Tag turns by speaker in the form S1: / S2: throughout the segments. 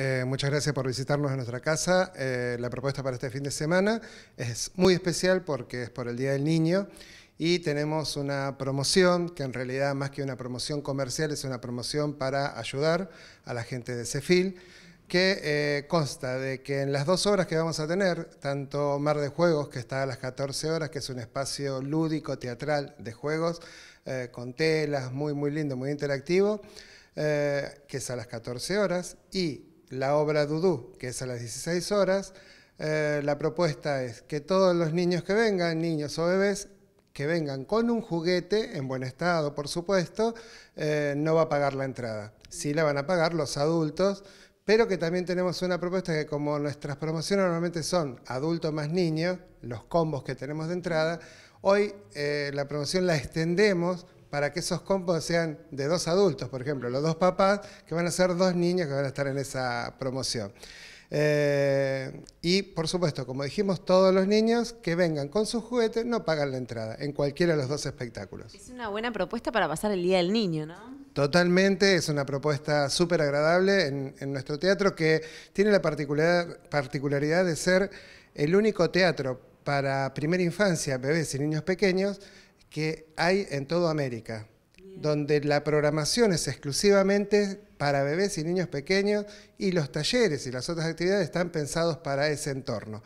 S1: Eh, muchas gracias por visitarnos en nuestra casa. Eh, la propuesta para este fin de semana es muy especial porque es por el Día del Niño y tenemos una promoción que en realidad más que una promoción comercial es una promoción para ayudar a la gente de Cefil que eh, consta de que en las dos horas que vamos a tener, tanto Mar de Juegos, que está a las 14 horas, que es un espacio lúdico, teatral de juegos, con telas, muy, muy lindo, muy interactivo, que es a las 14 horas, y la obra Dudú, que es a las 16 horas. Eh, la propuesta es que todos los niños que vengan, niños o bebés, que vengan con un juguete, en buen estado por supuesto, eh, no va a pagar la entrada. Sí la van a pagar los adultos, pero que también tenemos una propuesta que como nuestras promociones normalmente son adulto más niño, los combos que tenemos de entrada, hoy eh, la promoción la extendemos para que esos combos sean de dos adultos, por ejemplo, los dos papás, que van a ser dos niños que van a estar en esa promoción. Eh, y por supuesto, como dijimos, todos los niños que vengan con sus juguetes no pagan la entrada en cualquiera de los dos espectáculos. Es
S2: una buena propuesta para pasar el Día del Niño, ¿no?
S1: Totalmente, es una propuesta súper agradable en, nuestro teatro que tiene la particularidad de ser el único teatro para primera infancia, bebés y niños pequeños que hay en toda América, donde la programación es exclusivamente para bebés y niños pequeños y los talleres y las otras actividades están pensados para ese entorno.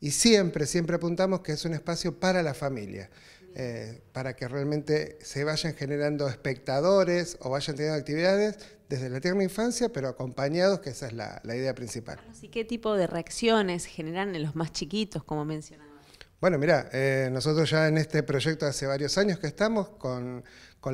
S1: Y siempre, siempre apuntamos que es un espacio para la familia. Eh, para que realmente se vayan generando espectadores o vayan teniendo actividades desde la tierna infancia, pero acompañados, que esa es la, la idea principal.
S2: ¿Y qué tipo de reacciones generan en los más chiquitos, como mencionaba?
S1: Bueno, mira, eh, nosotros ya en este proyecto hace varios años que estamos con,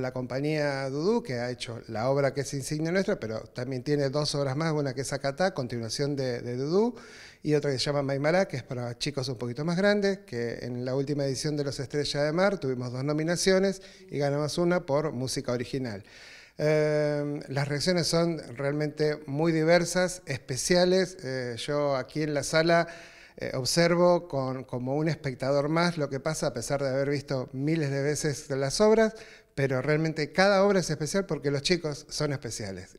S1: la compañía Dudu, que ha hecho la obra que es insignia nuestra, pero también tiene dos obras más, una que es Acatá, continuación de, Dudú, y otra que se llama Maimará, que es para chicos un poquito más grandes, que en la última edición de Los Estrellas de Mar tuvimos dos nominaciones y ganamos una por música original. Eh, las reacciones son realmente muy diversas, especiales. Eh, yo aquí en la sala eh, observo con, como un espectador más lo que pasa, a pesar de haber visto miles de veces las obras, pero realmente cada obra es especial porque los chicos son especiales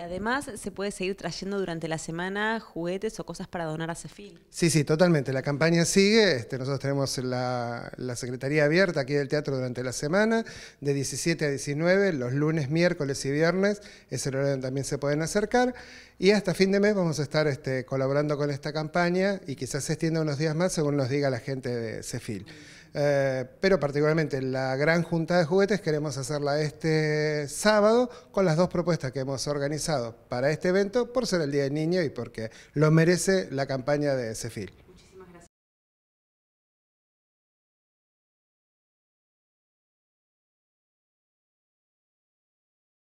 S2: además se puede seguir trayendo durante la semana juguetes o cosas para donar a Cefil.
S1: Sí, sí, totalmente. La campaña sigue. Este, nosotros tenemos la, Secretaría abierta aquí del teatro durante la semana, de 17 a 19, los lunes, miércoles y viernes. Es el horario donde también se pueden acercar. Y hasta fin de mes vamos a estar este, colaborando con esta campaña y quizás se extienda unos días más según nos diga la gente de Cefil. Eh, pero particularmente la gran junta de juguetes queremos hacerla este sábado con las dos propuestas que hemos organizado para este evento por ser el Día del Niño y porque lo merece la campaña de Cefil.